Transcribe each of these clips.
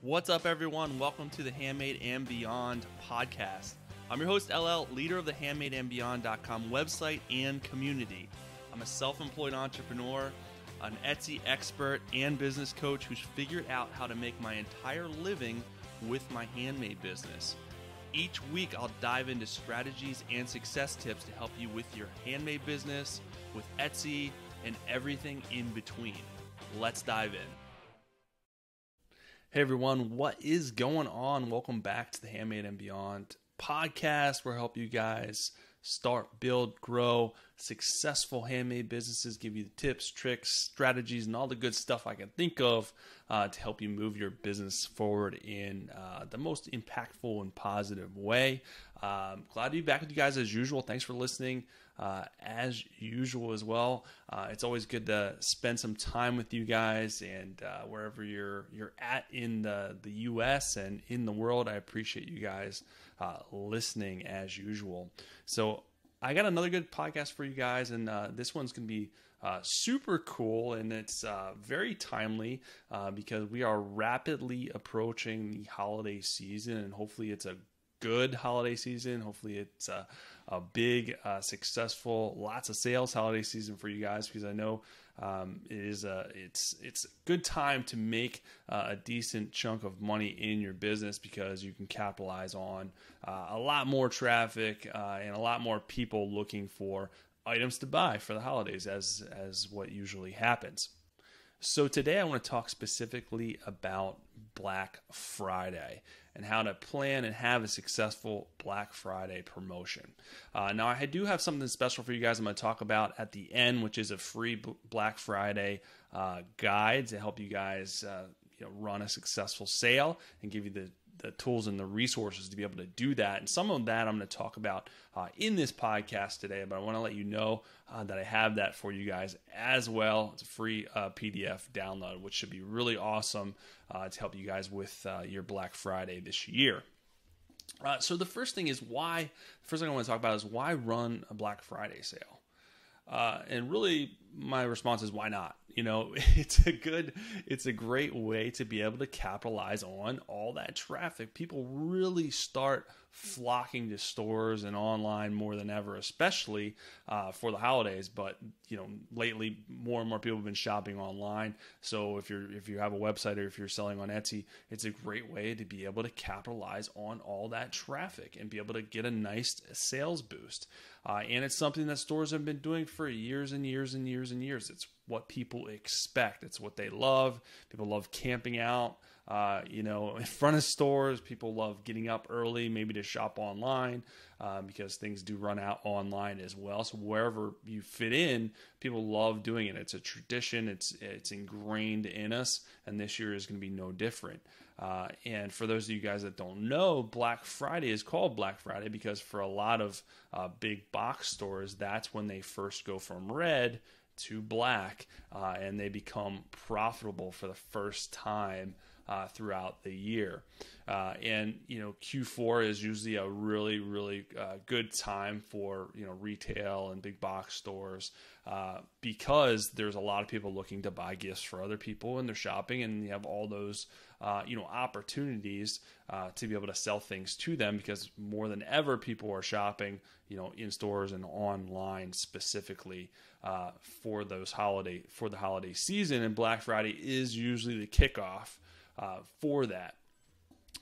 What's up, everyone? Welcome to the Handmade and Beyond podcast. I'm your host, LL, leader of the handmadeandbeyond.com website and community. I'm a self employed entrepreneur, an Etsy expert, and business coach who's figured out how to make my entire living with my handmade business. Each week, I'll dive into strategies and success tips to help you with your handmade business, with Etsy, and everything in between. Let's dive in. Hey everyone, what is going on? Welcome back to the Handmade and Beyond podcast where I help you guys start, build, grow successful handmade businesses, give you the tips, tricks, strategies, and all the good stuff I can think of uh, to help you move your business forward in uh, the most impactful and positive way. Um, glad to be back with you guys as usual. Thanks for listening uh, as usual as well. Uh, it's always good to spend some time with you guys and uh, wherever you're you're at in the the U.S. and in the world. I appreciate you guys uh, listening as usual. So I got another good podcast for you guys, and uh, this one's gonna be. Uh, super cool and it's uh, very timely uh, because we are rapidly approaching the holiday season and hopefully it's a good holiday season. Hopefully, it's a, a big, uh, successful, lots of sales holiday season for you guys because I know um, it is a it's it's a good time to make uh, a decent chunk of money in your business because you can capitalize on uh, a lot more traffic uh, and a lot more people looking for items to buy for the holidays as as what usually happens. So today I want to talk specifically about Black Friday and how to plan and have a successful Black Friday promotion. Uh, now, I do have something special for you guys I'm going to talk about at the end, which is a free Black Friday uh, guide to help you guys. Uh, you know, run a successful sale and give you the the tools and the resources to be able to do that. And some of that I'm going to talk about uh, in this podcast today, but I want to let you know uh, that I have that for you guys as well. It's a free uh, PDF download, which should be really awesome uh, to help you guys with uh, your Black Friday this year. Uh, so the first thing is why. The first thing I want to talk about is why run a Black Friday sale, and really my response is why not you know it's a good it's a great way to be able to capitalize on all that traffic people really start flocking to stores and online more than ever especially uh, for the holidays but you know lately more and more people have been shopping online so if you're if you have a website or if you're selling on etsy it's a great way to be able to capitalize on all that traffic and be able to get a nice sales boost uh, and it's something that stores have been doing for years and years and years years and years. It's what people expect. It's what they love. People love camping out, uh, you know, in front of stores. People love getting up early, maybe to shop online um, because things do run out online as well. So wherever you fit in, people love doing it. It's a tradition. It's it's ingrained in us, and this year is going to be no different. Uh, and for those of you guys that don't know, Black Friday is called Black Friday because for a lot of uh, big box stores, that's when they first go from red to black uh, and they become profitable for the first time uh, throughout the year. Uh, and you know, Q4 is usually a really, really uh, good time for you know retail and big box stores uh, because there's a lot of people looking to buy gifts for other people and they're shopping, and you have all those uh, you know opportunities uh, to be able to sell things to them because more than ever people are shopping you know in stores and online specifically for those holiday for the holiday season, and Black Friday is usually the kickoff uh, for that.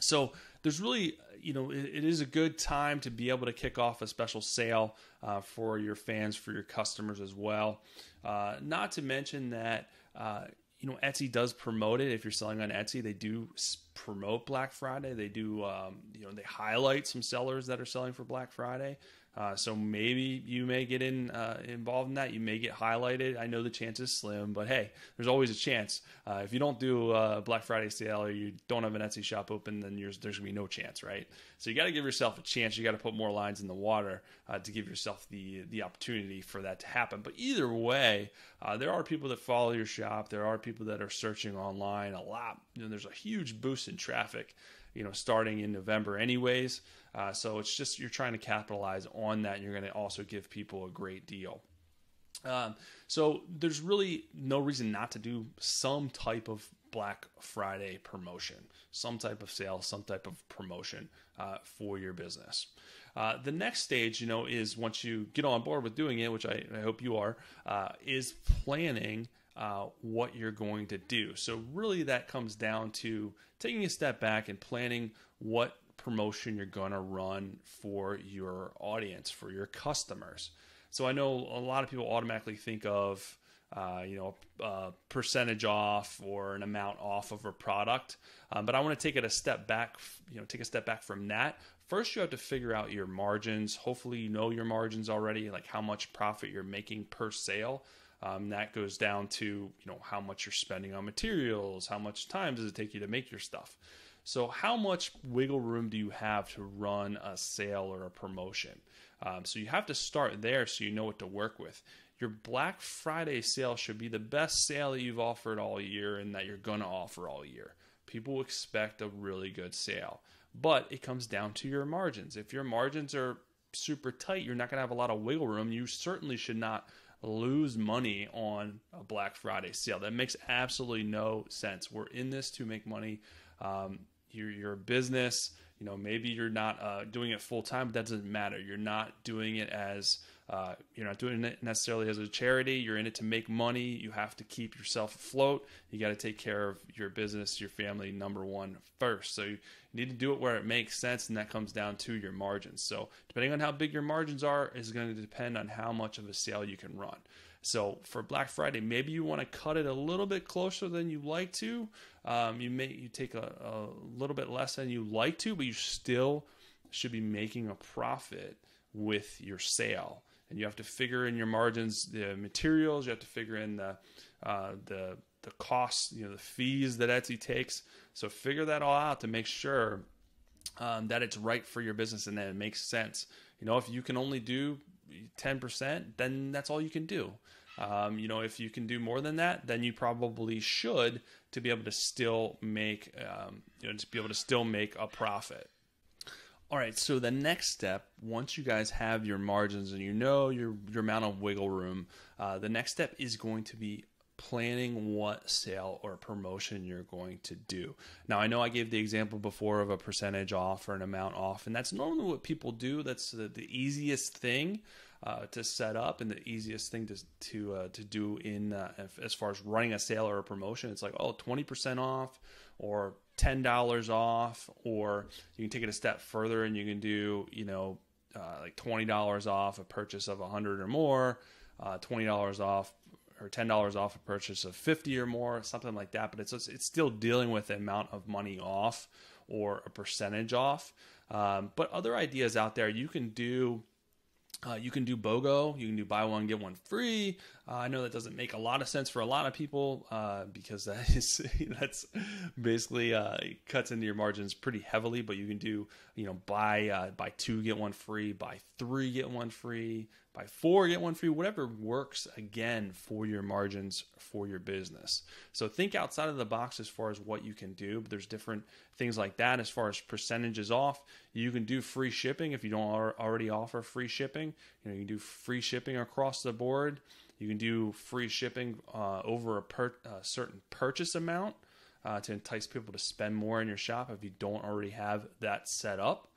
So there's really, you know, it, it is a good time to be able to kick off a special sale uh, for your fans, for your customers as well. Uh, not to mention that, uh, you know, Etsy does promote it. If you're selling on Etsy, they do promote Black Friday. They do, um, you know, they highlight some sellers that are selling for Black Friday. Uh, so maybe you may get in uh, involved in that. You may get highlighted. I know the chance is slim, but hey, there's always a chance. Uh, if you don't do uh, Black Friday sale or you don't have an Etsy shop open, then there's gonna be no chance, right? So you got to give yourself a chance. You got to put more lines in the water uh, to give yourself the the opportunity for that to happen. But either way, uh, there are people that follow your shop. There are people that are searching online a lot. You know, there's a huge boost in traffic you know starting in November anyways. Uh, so it's just you're trying to capitalize on that. And you're going to also give people a great deal. Um, so there's really no reason not to do some type of Black Friday promotion, some type of sale, some type of promotion uh, for your business. Uh, the next stage, you know, is once you get on board with doing it, which I, I hope you are, uh, is planning uh, what you're going to do. So, really, that comes down to taking a step back and planning what promotion you're going to run for your audience, for your customers. So, I know a lot of people automatically think of uh, you know, a percentage off or an amount off of a product. Um, but I want to take it a step back, you know, take a step back from that. First, you have to figure out your margins. Hopefully, you know your margins already, like how much profit you're making per sale. Um, that goes down to you know how much you're spending on materials, how much time does it take you to make your stuff. So, how much wiggle room do you have to run a sale or a promotion? Um, so, you have to start there so you know what to work with. Your Black Friday sale should be the best sale that you've offered all year and that you're going to offer all year. People expect a really good sale, but it comes down to your margins. If your margins are super tight, you're not going to have a lot of wiggle room. You certainly should not lose money on a Black Friday sale. That makes absolutely no sense. We're in this to make money. Um, you're, you're a business. You know, maybe you're not uh, doing it full time, but that doesn't matter. You're not doing it as uh, you're not doing it necessarily as a charity. You're in it to make money. You have to keep yourself afloat. You got to take care of your business, your family, number one first. So you need to do it where it makes sense, and that comes down to your margins. So depending on how big your margins are, is going to depend on how much of a sale you can run. So for Black Friday, maybe you want to cut it a little bit closer than you like to. Um, you may you take a, a little bit less than you like to, but you still should be making a profit with your sale and you have to figure in your margins the materials. You have to figure in the uh, the the costs, you know, the fees that Etsy takes. So figure that all out to make sure um, that it's right for your business and that it makes sense. You know, if you can only do 10%, then that's all you can do. Um, you know, if you can do more than that, then you probably should to be able to still make, um, you know, to be able to still make a profit. All right, so the next step, once you guys have your margins and you know your, your amount of wiggle room, uh, the next step is going to be planning what sale or promotion you're going to do. Now, I know I gave the example before of a percentage off or an amount off, and that's normally what people do. That's the, the easiest thing. Uh, to set up and the easiest thing to to uh, to do in uh, as far as running a sale or a promotion. It's like oh 20% off or $10 off or you can take it a step further and you can do you know uh, like $20 off a purchase of 100 or more uh, $20 off or $10 off a purchase of 50 or more something like that but it's it's still dealing with the amount of money off or a percentage off um, but other ideas out there you can do uh, you can do BOGO. You can do buy one, get one free. Uh, I know that doesn't make a lot of sense for a lot of people uh, because that is that's basically uh, cuts into your margins pretty heavily. But you can do you know buy uh, buy two get one free, buy three get one free, buy four, get one free, whatever works again for your margins for your business. So think outside of the box as far as what you can do. But there's different things like that as far as percentages off. You can do free shipping if you don't already offer free shipping. You know, you can do free shipping across the board. You can do free shipping uh, over a, per- a, uh, certain purchase amount uh, to entice people to spend more in your shop if you don't already have that set up.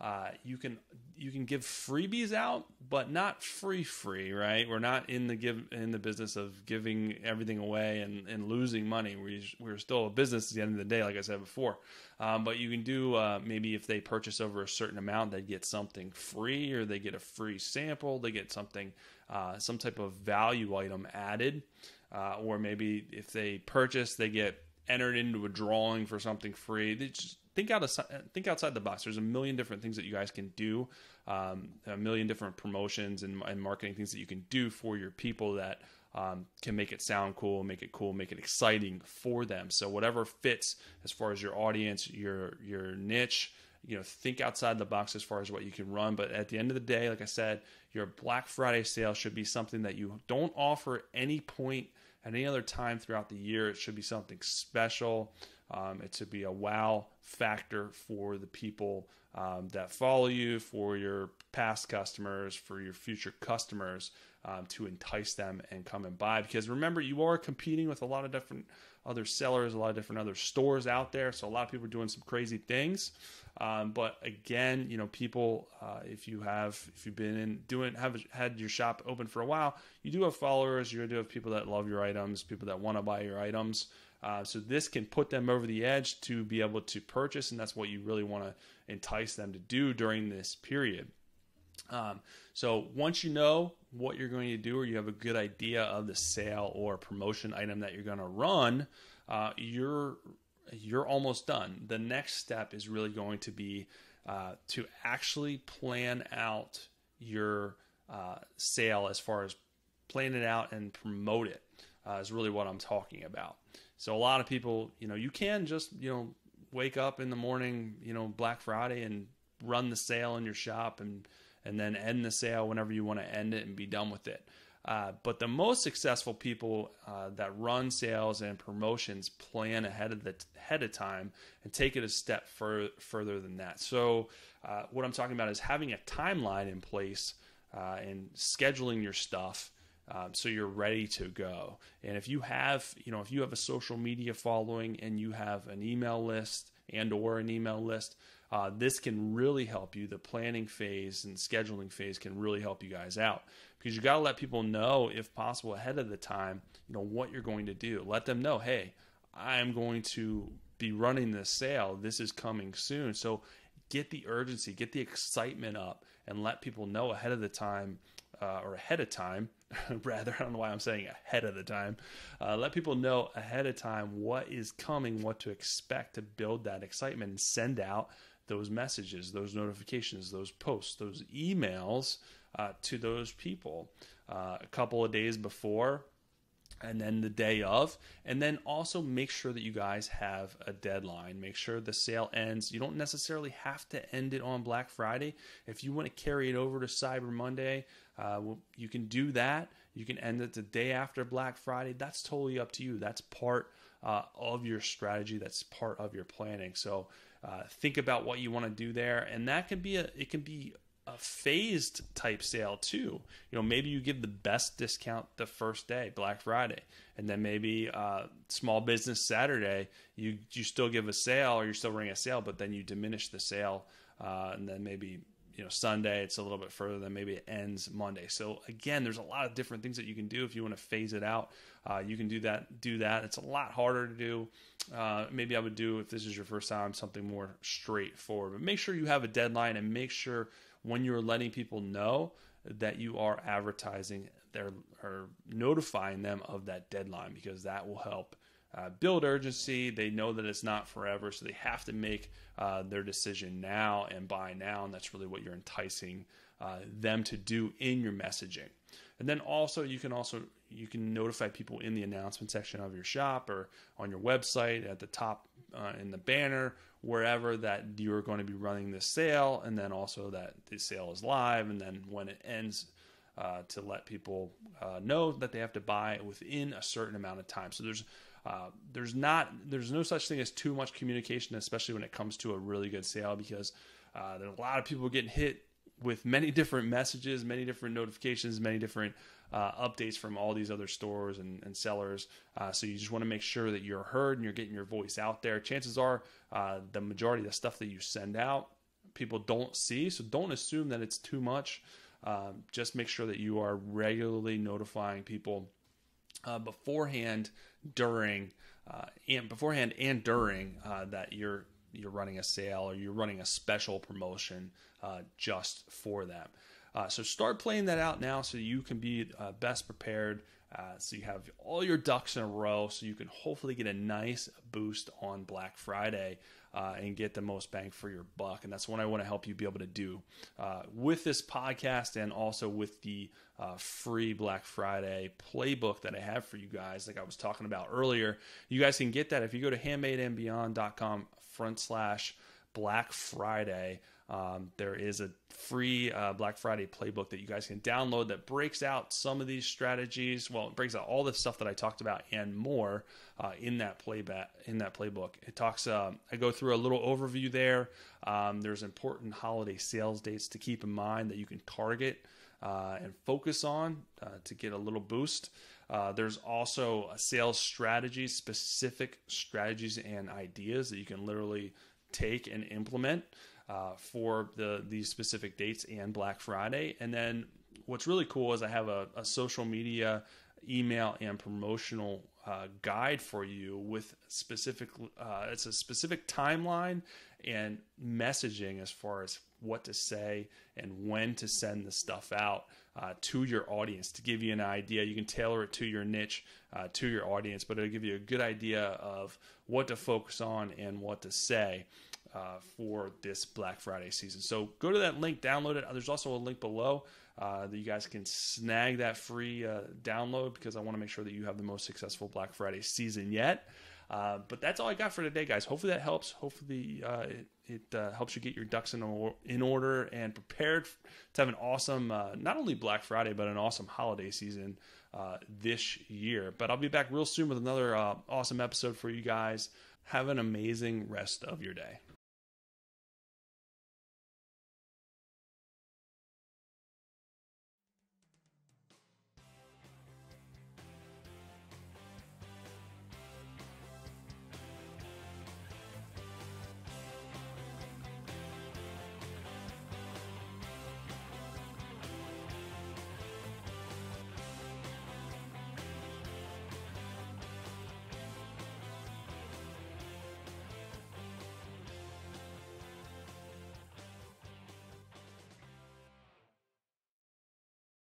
Uh, you can you can give freebies out, but not free free, right? We're not in the give in the business of giving everything away and, and losing money. We we're still a business at the end of the day, like I said before. Um, but you can do uh, maybe if they purchase over a certain amount, they get something free, or they get a free sample, they get something uh, some type of value item added, uh, or maybe if they purchase, they get entered into a drawing for something free. They just think out of, think outside the box. There's a million different things that you guys can do, um, a million different promotions and, and, marketing things that you can do for your people that um, can make it sound cool, make it cool, make it exciting for them. So whatever fits as far as your audience, your your niche, you know think outside the box as far as what you can run but at the end of the day like i said your black friday sale should be something that you don't offer any point at any other time throughout the year it should be something special um, it to be a wow factor for the people um, that follow you, for your past customers, for your future customers um, to entice them and come and buy. Because remember, you are competing with a lot of different other sellers, a lot of different other stores out there. So a lot of people are doing some crazy things. Um, but again, you know, people, uh, if you have, if you've been in doing, have had your shop open for a while, you do have followers. You do have people that love your items, people that want to buy your items. Uh, so this can put them over the edge to be able to purchase, and that's what you really want to entice them to do during this period. Um, so once you know what you're going to do, or you have a good idea of the sale or promotion item that you're going to run, uh, you're you're almost done. The next step is really going to be uh, to actually plan out your uh, sale as far as plan it out and promote it. Uh, is really what I'm talking about. So a lot of people, you know, you can just, you know, wake up in the morning, you know, Black Friday and run the sale in your shop and and then end the sale whenever you want to end it and be done with it. Uh, but the most successful people uh, that run sales and promotions plan ahead of the ahead of time and take it a step fur- further than that. So uh, what I'm talking about is having a timeline in place uh, and scheduling your stuff um, so you're ready to go. And if you have, you know, if you have a social media following and you have an email list and or an email list, uh, this can really help you. The planning phase and scheduling phase can really help you guys out because you got to let people know, if possible, ahead of the time, you know what you're going to do. Let them know, hey, I'm going to be running this sale. This is coming soon. So get the urgency, get the excitement up, and let people know ahead of the time uh, or ahead of time rather, I don't know why I'm saying ahead of the time. Uh, let people know ahead of time what is coming, what to expect to build that excitement and send out those messages, those notifications, those posts, those emails uh, to those people uh, a couple of days before and then the day of and then also make sure that you guys have a deadline make sure the sale ends you don't necessarily have to end it on black friday if you want to carry it over to cyber monday uh, you can do that. You can end it the day after Black Friday. That's totally up to you. That's part uh, of your strategy. That's part of your planning. So uh, think about what you want to do there, and that can be a it can be a phased type sale too. You know, maybe you give the best discount the first day, Black Friday, and then maybe uh, Small Business Saturday. You you still give a sale, or you're still running a sale, but then you diminish the sale, uh, and then maybe you know Sunday. It's a little bit further than maybe it ends Monday. So again, there's a lot of different things that you can do if you want to phase it out. Uh, you can do that. Do that. It's a lot harder to do. Uh, maybe I would do if this is your first time something more straightforward. But make sure you have a deadline and make sure when you're letting people know that you are advertising they're or notifying them of that deadline because that will help uh, build urgency. They know that it's not forever, so they have to make uh, their decision now and buy now. And that's really what you're enticing uh, them to do in your messaging. And then also, you can also you can notify people in the announcement section of your shop or on your website at the top uh, in the banner wherever that you're going to be running this sale, and then also that the sale is live, and then when it ends. Uh, to let people uh, know that they have to buy within a certain amount of time. So there's uh, there's not there's no such thing as too much communication, especially when it comes to a really good sale, because uh, there's a lot of people getting hit with many different messages, many different notifications, many different uh, updates from all these other stores and, and sellers. Uh, so you just want to make sure that you're heard and you're getting your voice out there. Chances are, uh, the majority of the stuff that you send out, people don't see. So don't assume that it's too much. Um, just make sure that you are regularly notifying people uh, beforehand, during, uh, and beforehand and during uh, that you're you're running a sale or you're running a special promotion uh, just for them. Uh, so start playing that out now, so you can be uh, best prepared. so you have all your ducks in a row, so you can hopefully get a nice boost on Black Friday uh, and get the most bang for your buck. And that's what I want to help you be able to do uh, with this podcast and also with the uh, free Black Friday playbook that I have for you guys, like I was talking about earlier. You guys can get that if you go to handmadeandbeyond.com front slash Black Friday. Um, there is a free uh, Black Friday playbook that you guys can download that breaks out some of these strategies. Well, it breaks out all the stuff that I talked about and more uh, in that playback in that playbook. It talks. Um, I go through a little overview there. Um, there's important holiday sales dates to keep in mind that you can target uh, and focus on uh, to get a little boost. Uh, there's also sales strategies, specific strategies and ideas that you can literally take and implement uh, for the these specific dates and Black Friday. And then what's really cool is I have a, a social media, email, and promotional uh, guide for you with specific. Uh, it's a specific timeline and messaging as far as what to say and when to send the stuff out uh, to your audience to give you an idea. You can tailor it to your niche, uh, to your audience, but it'll give you a good idea of what to focus on and what to say. Uh, for this Black Friday season. So go to that link, download it. There's also a link below uh, that you guys can snag that free uh, download because I want to make sure that you have the most successful Black Friday season yet. Uh, but that's all I got for today, guys. Hopefully that helps. Hopefully uh, it, it uh, helps you get your ducks in, or, in order and prepared to have an awesome, uh, not only Black Friday, but an awesome holiday season uh, this year. But I'll be back real soon with another awesome episode for you guys. Have an amazing rest of your day.